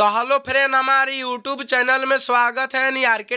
तो hello friend हमारे YouTube channel में स्वागत है नी आर के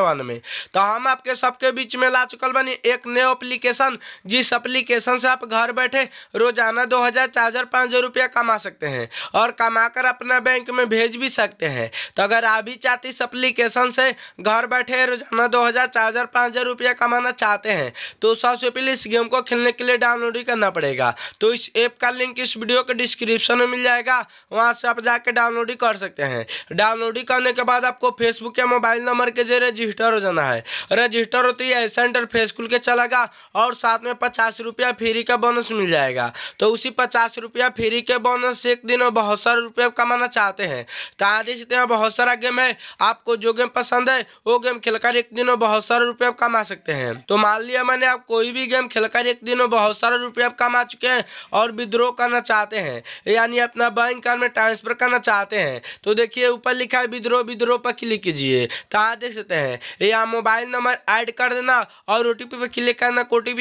वन में तो हम आपके सबके बीच में ला चुकल बनी एक नए एप्लीकेशन जिस एप्लीकेशन से आप घर बैठे रोजाना दो हज़ार चार हज़ार पाँच हज़ार रुपया कमा सकते हैं और कमा कर अपना बैंक में भेज भी सकते हैं तो अगर आप भी चाहते इस अप्लीकेशन से घर बैठे रोजाना दो हज़ार चार हज़ार पाँच हज़ार रुपया कमाना चाहते हैं तो सबसे पहले इस गेम को खेलने के लिए डाउनलोड करना पड़ेगा तो इस ऐप का लिंक इस वीडियो के डिस्क्रिप्शन में मिल जाएगा वहाँ से आप जाके डाउनलोड कर कर सकते हैं डाउनलोडिंग करने के बाद आपको फेसबुक या मोबाइल नंबर के जरिए रजिस्टर हो जाना है रजिस्टर होते ही ऐसा इंटरफेस खुल के चलेगा और साथ में पचास रुपया फ्री का बोनस मिल जाएगा तो उसी पचास रुपया फ्री के बोनस एक दिन बहुत सारे रुपया कमाना चाहते हैं तो आज इस बहुत सारा गेम है आपको जो गेम पसंद है वो गेम खेलकर एक दिन बहुत सारे रुपया कमा सकते हैं तो मान लिया मैंने आप कोई भी गेम खेलकर एक दिन बहुत सारे रुपया कमा चुके हैं और विद्रोह करना चाहते हैं यानी अपना बैंक अकाउंट में ट्रांसफर करना चाहते हैं हैं तो देखिए ऊपर लिखा है विद्रोह विद्रोह पर क्लिक कीजिए तो आप देख सकते हैं यहाँ मोबाइल नंबर ऐड कर देना और ओ पर क्लिक करना O T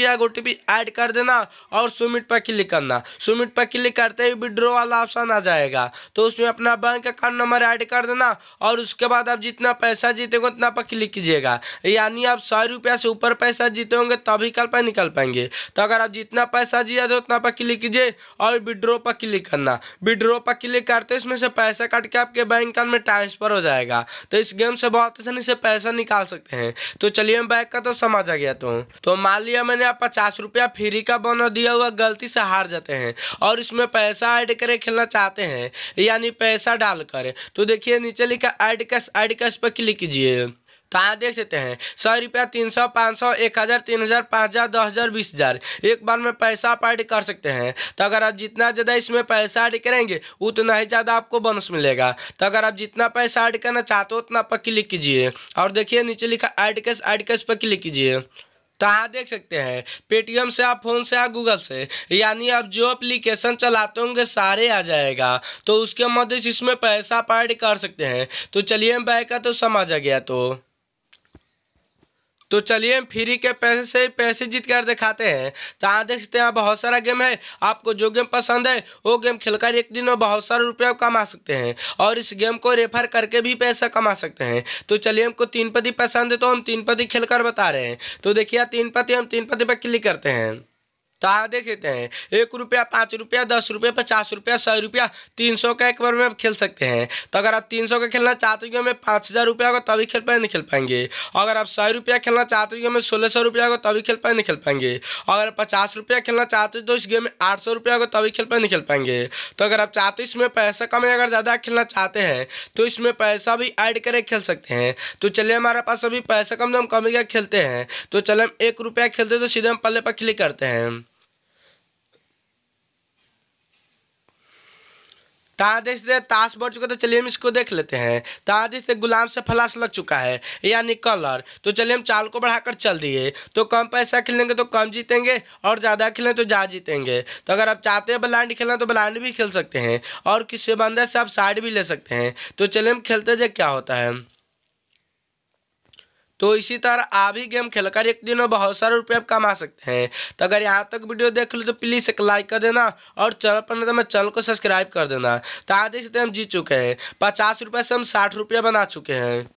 P O add कर देना और सुमिट पर क्लिक करना सुमिट पर क्लिक करते ही विड्रो वाला ऑप्शन आ जाएगा तो उसमें अपना बैंक अकाउंट नंबर ऐड कर देना और उसके बाद आप जितना पैसा जीतेंगे उतना पर क्लिक कीजिएगा यानी आप सौ रुपया से ऊपर पैसा जीते होंगे तभी कल पर निकल पाएंगे तो अगर आप जितना पैसा जीते उतना पर क्लिक कीजिए और विड्रो पर क्लिक करना विड्रो पर क्लिक करते उसमें से पैसा काट करके आपके बैंक अकाउंट में ट्रांसफर हो जाएगा तो इस गेम से बहुत आसानी से पैसा निकाल सकते हैं तो चलिए मैं बैग का तो समझ आ गया तो, तो मान लिया मैंने आप पचास रुपया फ्री का बोनस दिया हुआ गलती से हार जाते हैं और इसमें पैसा ऐड करे खेलना चाहते हैं यानी पैसा डालकर तो देखिए नीचे लिखा एड कैश एड कैश पर क्लिक कीजिए तो यहाँ देख सकते हैं सौ रुपया तीन सौ पाँच सौ एक हज़ार तीन हज़ार पाँच हज़ार दस हज़ार बीस हज़ार एक बार में पैसा आप ऐड कर सकते हैं तो अगर आप जितना ज़्यादा इसमें पैसा ऐड करेंगे उतना ही ज़्यादा आपको बोनस मिलेगा तो अगर आप जितना पैसा ऐड करना चाहते हो उतना पर क्लिक कीजिए और देखिए नीचे लिखा ऐड कैश ऐड कैश पर क्लिक कीजिए तो यहाँ देख सकते हैं पेटीएम से आप फोन से या गूगल से यानी आप जो एप्लीकेशन चलाते होंगे सारे आ जाएगा तो उसके मदद इसमें पैसा आप ऐड कर सकते हैं तो चलिए बैक का तो समझ आ गया तो तो चलिए हम फ्री के पैसे से पैसे जीत कर दिखाते हैं तो यहाँ देख सकते हैं बहुत सारा गेम है आपको जो गेम पसंद है वो गेम खेलकर एक दिन में बहुत सारे रुपया कमा सकते हैं और इस गेम को रेफर करके भी पैसा कमा सकते हैं तो चलिए हमको तीन पति पसंद है तो हम तीन पति खेल कर बता रहे हैं तो देखिए तीन पति हम तीन पति पर क्लिक करते हैं तो आप देख लेते हैं एक रुपया पाँच रुपया दस रुपया पचास रुपया सौ रुपया तीन सौ का एक बार में आप खेल सकते हैं तो अगर आप तीन सौ का खेलना चाहते हो हमें पाँच हज़ार रुपया होगा तभी खेल पाएंगे नहीं खेल पाएंगे अगर आप सौ रुपया खेलना चाहते हो हमें सोलह सौ रुपया होगा तभी खेल पाएंगे नहीं खेल पाएंगे अगर पचास रुपया खेलना चाहते हो तो इस गेम में आठ सौ रुपया होगा तभी खेल पाए नहीं खेल पाएंगे तो अगर आप चाहते इसमें पैसा कम अगर ज़्यादा खेलना चाहते हैं तो इसमें पैसा भी ऐड करके खेल सकते हैं तो चलिए हमारे पास अभी पैसा कम तो हम कम खेलते हैं तो चलिए हम एक रुपया खेलते तो सीधे हम पल्ले पर क्लिक करते हैं तादिश से ताश बढ़ चुका है तो चलिए हम इसको देख लेते हैं तादिश से गुलाम से फलास लग चुका है यानी कलर तो चलिए हम चाल को बढ़ाकर चल दिए तो कम पैसा खेलेंगे तो कम जीतेंगे और ज़्यादा खेलें तो ज़्यादा जीतेंगे तो अगर आप चाहते हैं ब्लाइंड खेलना तो ब्लाइंड भी खेल सकते हैं और किसी बंदे से आप साइड भी ले सकते हैं तो चलिए हम खेलते जो क्या होता है तो इसी तरह आप भी गेम खेलकर एक दिन में बहुत सारे रुपये कमा सकते हैं तो अगर यहाँ तक वीडियो देख लो तो प्लीज़ एक लाइक कर देना और चैनल पर नहीं तो मैं चैनल को सब्सक्राइब कर देना तो आधे देख सकते तो हम जीत चुके हैं पचास रुपये से हम साठ रुपया बना चुके हैं